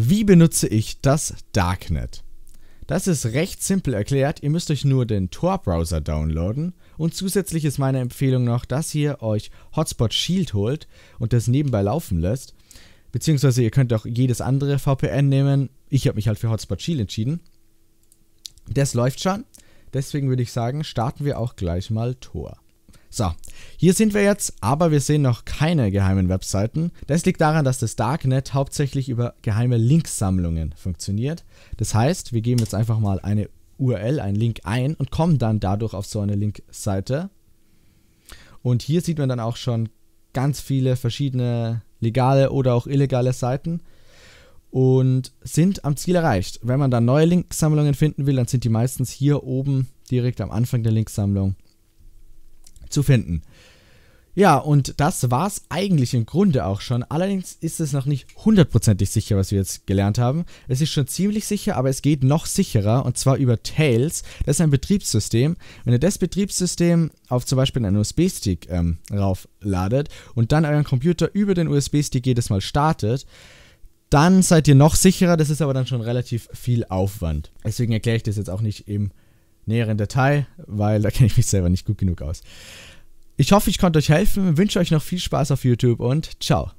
Wie benutze ich das Darknet? Das ist recht simpel erklärt, ihr müsst euch nur den Tor-Browser downloaden und zusätzlich ist meine Empfehlung noch, dass ihr euch Hotspot Shield holt und das nebenbei laufen lässt. Beziehungsweise ihr könnt auch jedes andere VPN nehmen. Ich habe mich halt für Hotspot Shield entschieden. Das läuft schon. Deswegen würde ich sagen, starten wir auch gleich mal Tor. So, hier sind wir jetzt, aber wir sehen noch keine geheimen Webseiten. Das liegt daran, dass das Darknet hauptsächlich über geheime Linksammlungen funktioniert. Das heißt, wir geben jetzt einfach mal eine URL, einen Link ein und kommen dann dadurch auf so eine Linkseite. Und hier sieht man dann auch schon ganz viele verschiedene legale oder auch illegale Seiten und sind am Ziel erreicht. Wenn man dann neue Linksammlungen finden will, dann sind die meistens hier oben direkt am Anfang der Linksammlung zu finden. Ja, und das war es eigentlich im Grunde auch schon. Allerdings ist es noch nicht hundertprozentig sicher, was wir jetzt gelernt haben. Es ist schon ziemlich sicher, aber es geht noch sicherer und zwar über Tails. Das ist ein Betriebssystem. Wenn ihr das Betriebssystem auf zum Beispiel einen USB-Stick ähm, raufladet und dann euren Computer über den USB-Stick jedes Mal startet, dann seid ihr noch sicherer. Das ist aber dann schon relativ viel Aufwand. Deswegen erkläre ich das jetzt auch nicht im näheren Detail, weil da kenne ich mich selber nicht gut genug aus. Ich hoffe, ich konnte euch helfen, wünsche euch noch viel Spaß auf YouTube und ciao.